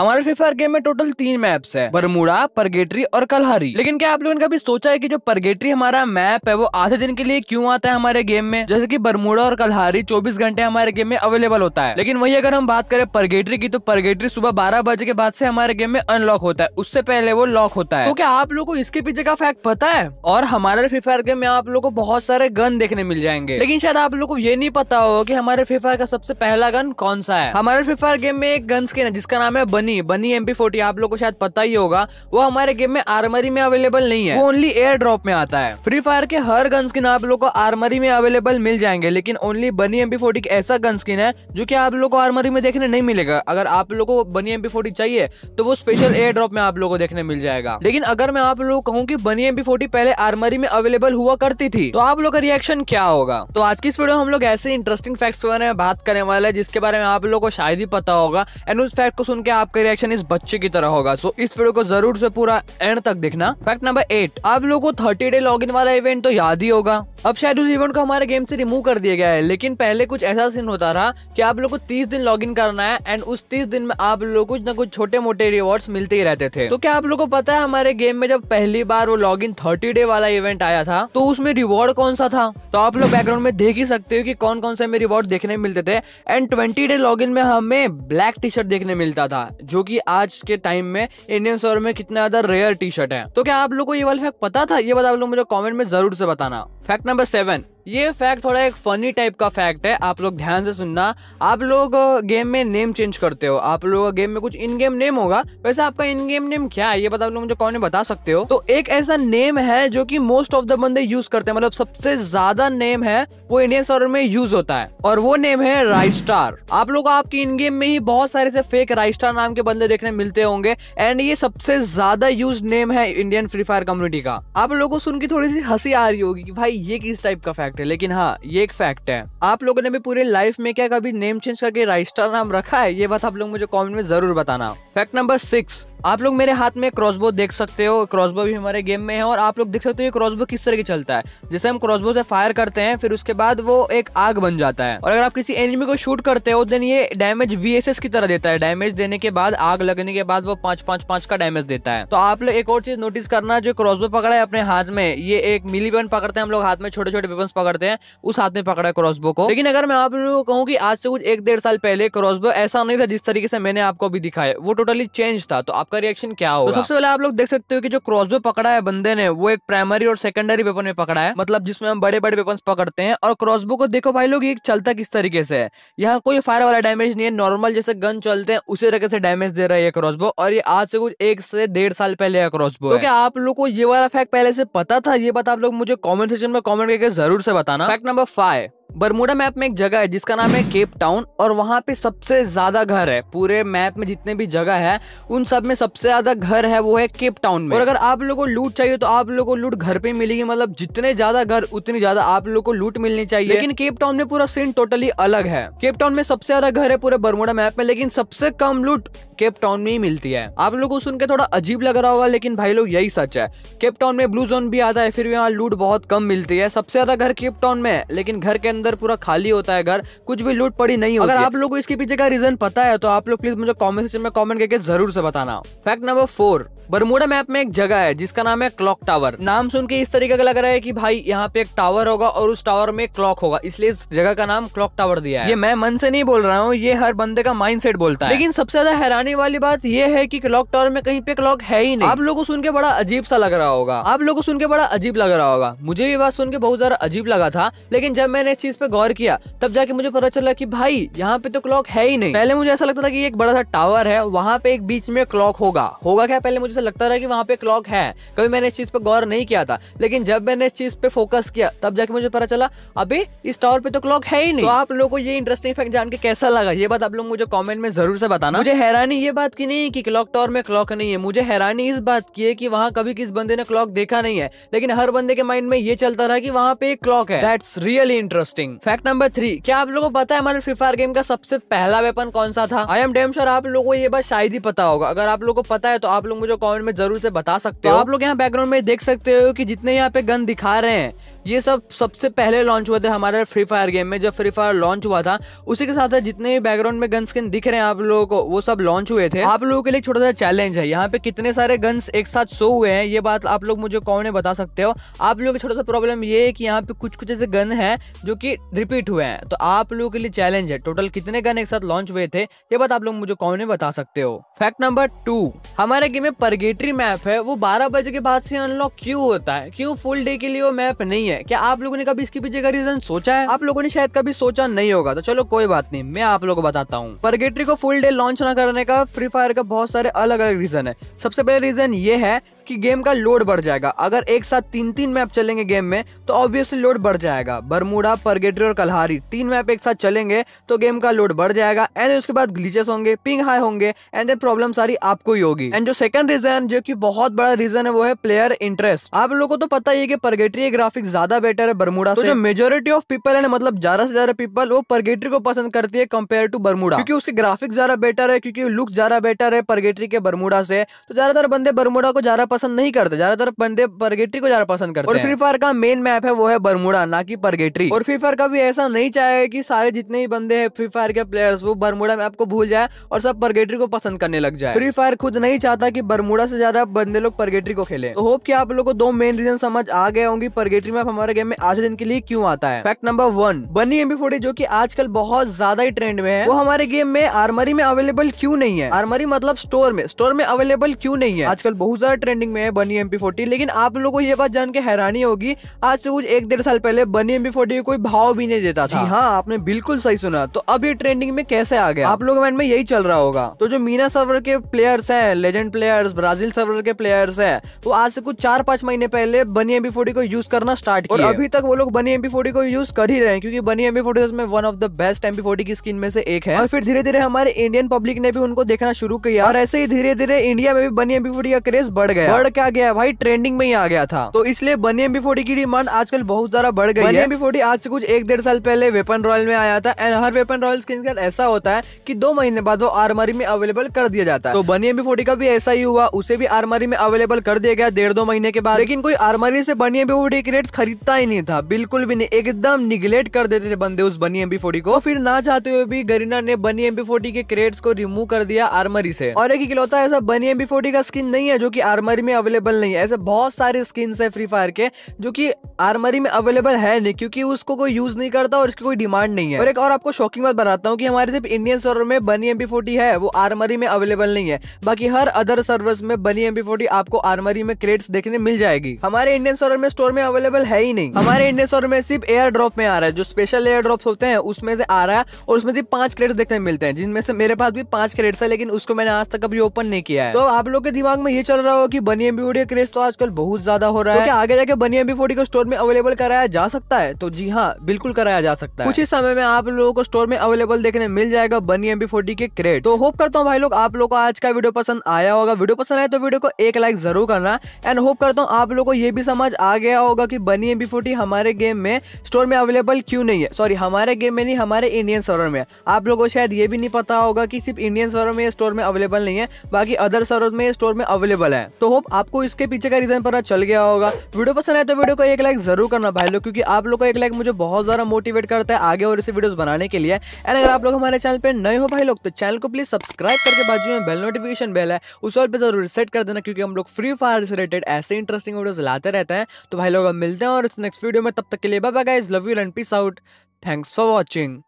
हमारे free fire game में total तीन मैप्स है बरमुड़ा परगेटरी और कलहारी लेकिन क्या आप लोगों ने कभी सोचा है कि जो परगेटरी हमारा मैप है वो आधे दिन के लिए क्यों आता है हमारे गेम में जैसे कि बरमुड़ा और कलहारी 24 घंटे हमारे गेम में अवेलेबल होता है लेकिन वही अगर हम बात करें परगेटरी की तो परगेटरी सुबह बारह बजे के बाद से हमारे गेम में अनलॉक होता है उससे पहले वो लॉक होता है तो क्या आप लोग को इसके पीछे का फैक्ट पता है और हमारे फ्री फायर गेम में आप लोग को बहुत सारे गन देखने मिल जाएंगे लेकिन शायद आप लोग को ये नहीं पता हो की हमारे फ्री फायर का सबसे पहला गन कौन सा है हमारे फ्री फायर गेम में एक गन स्किन है जिसका नाम है बनी बनी बनी एम पी आप लोग को शायद पता ही होगा वो हमारे गेम में आर्मरी में अवेलेबल नहीं है वो ओनली एयर ड्रॉप में आता है फ्री फायर के हर गन स्किन आप लोग को आर्मरी में अवेलेबल मिल जाएंगे लेकिन ओनली बनी एम पी ऐसा गन स्किन है जो की आप लोग को आर्मरी में देखने नहीं मिलेगा अगर आप लोग को बनी एम पी चाहिए तो वो स्पेशल एयर ड्रॉप में आप लोग को देखने मिल जाएगा लेकिन अगर मैं आप लोग कहूँ की बनी एम पी पहले आर्मरी में अवेलेबल हुआ करती थी तो आप लोग का रिएक्शन क्या होगा तो आज की इस वीडियो में हम लोग ऐसे इंटरेस्टिंग फैक्ट्स के बारे में बात करने वाले हैं जिसके बारे में आप लोगों को शायद ही पता होगा एंड उस फैक्ट को सुन के आपका आपका रिएक्शन इस बच्चे की तरह होगा सो इस वीडियो को जरूर से पूरा एंड तक देखना फैक्ट नंबर एट आप लोगों को थर्टी डे लॉग वाला इवेंट तो याद ही होगा अब शायद उस इवेंट को हमारे गेम से रिमूव कर दिया गया है लेकिन पहले कुछ ऐसा सीन होता रहा कि आप लोग को तीस दिन लॉग इन करना है एंड उस तीस दिन में आप लोग कुछ ना कुछ छोटे मोटे रिवॉर्ड मिलते ही रहते थे तो क्या आप लोग को पता है हमारे गेम में जब पहली बार वो लॉग इन थर्टी डे वाला इवेंट आया था तो उसमें रिवॉर्ड कौन सा था तो आप लोग बैकग्राउंड में देख ही सकते हो कि कौन कौन से हमें रिवॉर्ड देखने मिलते थे एंड ट्वेंटी डे लॉग में हमें ब्लैक टी शर्ट देखने मिलता था जो की आज के टाइम में इंडियन सर्वर में कितना ज्यादा रेयर टी शर्ट है तो क्या आप लोग को ये वाला फैक्ट पता था ये बात आप लोग मुझे कॉमेंट में जरूर से बताना फैक्ट नंबर number 7 ये फैक्ट थोड़ा एक फनी टाइप का फैक्ट है आप लोग ध्यान से सुनना आप लोग गेम में नेम चेंज करते हो आप लोगों का गेम में कुछ इन गेम नेम होगा वैसे आपका इन गेम नेम क्या है ये बता आप लोग मुझे कौन बता सकते हो तो एक ऐसा नेम है जो कि मोस्ट ऑफ द बंदे यूज करते हैं मतलब सबसे ज्यादा नेम है वो इंडियन सर्वर में यूज होता है और वो नेम है राइट स्टार आप लोग आपकी इन गेम में ही बहुत सारे से फेक राइट स्टार नाम के बंदे देखने मिलते होंगे एंड ये सबसे ज्यादा यूज नेम है इंडियन फ्री फायर कम्युनिटी का आप लोगों को सुन के थोड़ी सी हंसी आ रही होगी कि भाई ये किस टाइप का फैक्ट है लेकिन हाँ ये एक फैक्ट है आप लोगों ने भी पूरे लाइफ में क्या कभी नेम चेंज करके राइस्टर नाम रखा है ये बात आप लोग मुझे कॉमेंट में जरूर बताना फैक्ट नंबर सिक्स आप लोग मेरे हाथ में क्रॉसबो देख सकते हो क्रॉसबो भी हमारे गेम में है और आप लोग देख सकते हो ये क्रॉसबो किस तरह की चलता है जैसे हम क्रॉसबो से फायर करते हैं फिर उसके बाद वो एक आग बन जाता है और अगर आप किसी एनिमी को शूट करते हो देन ये डैमेज वीएसएस की तरह देता है डैमेज देने के बाद आग लगने के बाद वो पांच पांच पांच का डैमेज देता है तो आप लोग एक और चीज नोटिस करना जो क्रॉसबो पकड़ा है अपने हाथ में ये एक मिली वेपन पकड़ते हैं हम लोग हाथ में छोटे छोटे वेपन पकड़ते हैं उस हाथ में पकड़ा है क्रॉसबो को लेकिन अगर मैं आप लोगों को कहूँ की आज से कुछ एक डेढ़ साल पहले क्रॉसबो ऐसा नहीं था जिस तरीके से मैंने आपको अभी दिखाया वो टोटली चेंज था तो आपका का रिएक्शन क्या तो होगा तो सबसे पहले आप लोग देख सकते हो कि जो क्रॉसबो पकड़ा है बंदे ने वो एक प्राइमरी और सेकेंडरी वेपन में पकड़ा है मतलब जिसमें हम बड़े बड़े वेपन पकड़ते हैं और क्रॉसबो को देखो भाई लोग एक चलता किस तरीके से है यहाँ कोई फायर वाला डैमेज नहीं है नॉर्मल जैसे गन चलते हैं उसी तरह से डैमेज दे रहा है क्रॉसबो और ये आज से कुछ एक से डेढ़ साल पहले तो है क्रॉसबो तो क्या आप लोग को ये वाला फैक्ट पहले से पता था ये बात आप लोग मुझे कॉमेंट सेक्शन में कॉमेंट करके जरूर से बताना fact number five Bermuda map में एक जगह है जिसका नाम है केप टाउन और वहाँ पे सबसे ज़्यादा घर है पूरे मैप में जितने भी जगह है उन सब में सबसे ज़्यादा घर है वो है केप टाउन में और अगर आप लोगों को लूट चाहिए तो आप लोगों को लूट घर पे मिलेगी मतलब जितने ज़्यादा घर उतनी ज़्यादा आप लोगों को लूट मिलनी चाहिए लेकिन केप टाउन में पूरा सीन टोटली अलग है केप टाउन में सबसे ज़्यादा घर है पूरे बरमूडा मैप में लेकिन सबसे कम लूट केप टाउन में ही मिलती है आप लोगों को सुन के थोड़ा अजीब लग रहा होगा लेकिन भाई लोग यही सच है केप टाउन में ब्लू जोन भी आता है फिर भी यहाँ लूट बहुत कम मिलती है सबसे ज़्यादा घर केप टाउन में लेकिन घर के अंदर पूरा खाली होता है घर कुछ भी लूट पड़ी नहीं होती अगर आप लोग को इसके पीछे का रीजन पता है तो आप लोग प्लीज मुझे कॉमेंट सेक्शन में कॉमेंट करके जरूर से बताना fact number four Bermuda map में एक जगह है जिसका नाम है क्लॉक टावर नाम सुन के इस तरीके का लग रहा है कि भाई यहाँ पे एक टावर होगा और उस टावर में क्लॉक होगा इसलिए इस जगह का नाम क्लॉक टावर दिया है ये मैं मन से नहीं बोल रहा हूँ ये हर बंदे का माइंडसेट बोलता है लेकिन सबसे ज्यादा हैरानी वाली बात यह है की क्लॉक टावर में कहीं पे क्लॉक है ही नहीं आप लोगों सुन के बड़ा अजीब सा लग रहा होगा आप लोगों को सुन के बड़ा अजीब लग रहा होगा मुझे ये बात सुन के बहुत ज्यादा अजीब लगा था लेकिन जब मैंने इस चीज पे गौर किया तब जाके मुझे पता चला कि भाई यहाँ पे तो क्लॉक है ही नहीं पहले मुझे ऐसा लगता था कि एक बड़ा सा टावर है वहाँ पे एक बीच में क्लॉक होगा होगा क्या पहले मुझे लगता था कि वहाँ पे क्लॉक है कभी मैंने इस चीज पे गौर नहीं किया था लेकिन जब मैंने इस चीज पे फोकस किया तब जाके मुझे पता चला अभी इस टावर पे तो क्लॉक है ही नहीं तो आप लोगों को ये इंटरेस्टिंग फैक्ट जान के कैसा लगा ये बात आप लोग मुझे कॉमेंट में जरूर से बताना मुझे हैरानी ये बात की नहीं की क्लॉक टावर में क्लॉक नहीं है मुझे हैरानी इस बात की है की वहाँ कभी किस बंदे ने क्लॉक देखा नहीं है लेकिन हर बंदे के माइंड में ये चलता रहा की वहाँ पे एक क्लॉक है that's really interesting interesting fact number three क्या आप लोगों को पता है हमारे फ्री फायर गेम का सबसे पहला वेपन कौन सा था आई एम डेम श्योर आप लोगों को ये बात शायद ही पता होगा अगर आप लोगों को पता है तो आप लोग मुझे कॉमेंट में जरूर से बता सकते हो तो आप लोग यहाँ बैकग्राउंड में देख सकते हो कि जितने यहाँ पे गन दिखा रहे हैं ये सब सबसे पहले लॉन्च हुए थे हमारे फ्री फायर गेम में जब फ्री फायर लॉन्च हुआ था उसी के साथ जितने भी बैकग्राउंड में गन स्किन दिख रहे हैं आप लोगों को वो सब लॉन्च हुए थे आप लोगों के लिए छोटा सा चैलेंज है यहाँ पे कितने सारे गन्स एक साथ शो हुए हैं ये बात आप लोग मुझे कौन बता सकते हो आप लोगों की छोटा सा प्रॉब्लम ये है कि यहाँ पे कुछ कुछ ऐसे गन है जो की रिपीट हुए हैं तो आप लोगों के लिए चैलेंज है टोटल कितने गन एक साथ लॉन्च हुए थे ये बात आप लोग मुझे कौन बता सकते हो फैक्ट नंबर टू हमारे गेम में परगेटरी मैप है वो बारह बजे के बाद से अनलॉक क्यों होता है क्यों फुल डे के लिए वो मैप नहीं नहीं है क्या आप लोगों ने कभी इसके पीछे का रीजन सोचा है आप लोगों ने शायद कभी सोचा नहीं होगा तो चलो कोई बात नहीं मैं आप लोगों को बताता हूँ परगेटरी को फुल डे लॉन्च न करने का फ्री फायर का बहुत सारे अलग अलग रीजन है सबसे पहले रीजन ये है कि गेम का लोड बढ़ जाएगा अगर एक साथ तीन तीन मैप चलेंगे गेम में तो ऑब्वियसली लोड बढ़ जाएगा बरमूडा परगेटरी और कल्हारी तीन मैप एक साथ चलेंगे तो गेम का लोड बढ़ जाएगा एंड उसके बाद ग्लीचेस होंगे पिंग हाई होंगे एंड देन प्रॉब्लम सारी आपको ही होगी एंड जो सेकंड रीजन जो कि बहुत बड़ा रीजन है वो है प्लेयर इंटरेस्ट आप लोगों को तो पता ही है कि परगेटरी ग्राफिक ज्यादा बेटर है बरमूडा तो से जो मेजोरिटी ऑफ पीपल है मतलब ज्यादा से ज्यादा पीपल वो परगेटरी को पसंद करती है कंपेयर टू बरमूडा क्योंकि उसके ग्राफिक्स ज्यादा बेटर है क्योंकि लुक ज्यादा बेटर है परगेटरी के बरमूडा से तो ज्यादातर बंदे बरमूडा को ज्यादा पसंद नहीं करते ज्यादातर बंदे परगेट्री को ज्यादा पसंद करते और फ्री फायर का मेन मैप है वो है बरमुडा ना कि परगेट्री और फ्री फायर का भी ऐसा नहीं चाहे की सारे जितने ही बंदे है फ्री फायर के प्लेयर्स वो बरमुडा मैप को भूल जाए और सब परगेट्री को पसंद करने लग जाए फ्री फायर खुद नहीं चाहता की बरमुडा से ज्यादा बंदे लोग परगेट्री को खेले तो होप की आप लोग को दो मेन रीजन समझ आ गए होंगी परगेट्री मैप हमारे गेम में आज दिन के लिए क्यों आता है fact number one bunny MP forty जो की आजकल बहुत ज्यादा ही ट्रेंड में है वो हमारे गेम में आर्मरी में अवेलेबल क्यों नहीं है आर्मरी मतलब स्टोर में स्टोर में अवेलेबल क्यों नहीं है आजकल बहुत ज्यादा ट्रेंडिंग मार्केटिंग में है बनी एम लेकिन आप लोगों को ये बात जान के हैरानी होगी आज से कुछ एक डेढ़ साल पहले बनी एम पी कोई भाव भी नहीं देता था हाँ आपने बिल्कुल सही सुना तो अब ये ट्रेंडिंग में कैसे आ गया आप लोगों के माइंड में यही चल रहा होगा तो जो मीना सर्वर के प्लेयर्स है लेजेंड प्लेयर्स ब्राजील सर्वर के प्लेयर्स है वो आज से कुछ चार पांच महीने पहले बनी एम को यूज करना स्टार्ट किया अभी तक वो लोग बनी एम को यूज कर ही रहे हैं क्योंकि बनी एम में one of the best M की स्किन में से एक है और फिर धीरे धीरे हमारे इंडियन पब्लिक ने भी उनको देखना शुरू किया और ऐसे ही धीरे धीरे इंडिया में भी बनी एम का क्रेज बढ़ गया बढ़ क्या गया भाई ट्रेंडिंग में ही आ गया था तो इसलिए बनी एम की डिमांड आजकल बहुत ज्यादा बढ़ गई है बनी आज से कुछ एक डेढ़ साल पहले वेपन रॉयल में आया था एंड हर वेपन रॉयल स्किन का ऐसा होता है की दो महीने बाद वो आर्मरी में अवेलेबल कर दिया जाता है तो बनी एम का भी ऐसा ही हुआ उसे भी आर्मरी में अवेलेबल कर दिया गया डेढ़ दो महीने के बाद लेकिन कोई आर्मरी से बनी एम की रेट खरीदता ही नहीं था बिल्कुल भी नहीं एकदम निगलेक्ट कर देते थे बंदे उस बनी एम को फिर ना चाहते हुए भी गरीना ने बनी एम के क्रेट्स को रिमूव कर दिया आर्मरी से और एक इकलौता ऐसा बनी एम का स्किन नहीं है जो की आर्मरी में अवेलेबल नहीं है ऐसे बहुत सारे स्किन्स है फ्री फायर के जो कि आर्मरी में अवेलेबल है नहीं क्योंकि उसको कोई यूज नहीं करता और इसकी कोई डिमांड नहीं है और एक और आपको शॉकिंग बात बताता हूँ कि हमारे सिर्फ इंडियन सर्वर में बनी एम है वो आर्मरी में अवेलेबल नहीं है बाकी हर अदर सर्वर में बनी एम आपको आर्मरी में क्रेट्स देखने मिल जाएगी हमारे इंडियन सर्वर में स्टोर में अवेलेबल है ही नहीं हमारे इंडियन सर्वर में सिर्फ एयर ड्रॉप में आ रहा है जो स्पेशल एयर ड्रॉप होते हैं उसमें से आ रहा है और उसमें सिर्फ पांच क्रेट्स देखने मिलते हैं जिनमें से मेरे पास भी पांच क्रेट्स है लेकिन उसको मैंने आज तक अभी ओपन नहीं किया है तो आप लोग के दिमाग में ये चल रहा हो कि बनियन बी फोर्टी का क्रेज तो आजकल बहुत ज्यादा हो रहा तो है तो क्या आगे जाके बनियन बी फोर्टी को स्टोर में अवेलेबल कराया जा सकता है तो जी हाँ बिल्कुल कराया जा सकता है कुछ ही समय में आप लोगों को स्टोर में अवेलेबल देखने मिल जाएगा बनी एम फोर्टी के क्रेड तो होप करता हूँ भाई लोग आप लोग को आज का वीडियो पसंद आया होगा वीडियो पसंद आए तो वीडियो को एक लाइक जरूर करना एंड होप करता हूँ आप लोग को ये भी समझ आ गया होगा की बनी एम फोर्टी हमारे गेम में स्टोर में अवेलेबल क्यों नहीं है सॉरी हमारे गेम में नहीं हमारे इंडियन सर्वर में आप लोगों को शायद ये भी नहीं पता होगा की सिर्फ इंडियन सर्वर में स्टोर में अवेलेबल नहीं है बाकी अदर सर्वर में स्टोर में अवेलेबल है तो हो होप आपको इसके पीछे का रीजन पता चल गया होगा वीडियो पसंद आए तो वीडियो को एक लाइक जरूर करना भाई लोग क्योंकि आप लोग का एक लाइक मुझे बहुत ज़्यादा मोटिवेट करता है आगे और इसे वीडियो बनाने के लिए एंड अगर आप लोग हमारे चैनल पर नए हो भाई लोग तो चैनल को प्लीज़ सब्सक्राइब करके बाजू में बेल नोटिफिकेशन बेल है उस और पर जरूर सेट कर देना क्योंकि हम लोग फ्री फायर से रिलेटेड ऐसे इंटरेस्टिंग वीडियोज़ लाते रहते हैं तो भाई लोग मिलते हैं और इस नेक्स्ट वीडियो में तब तक के लिए bye bye guys love you and peace out thanks for watching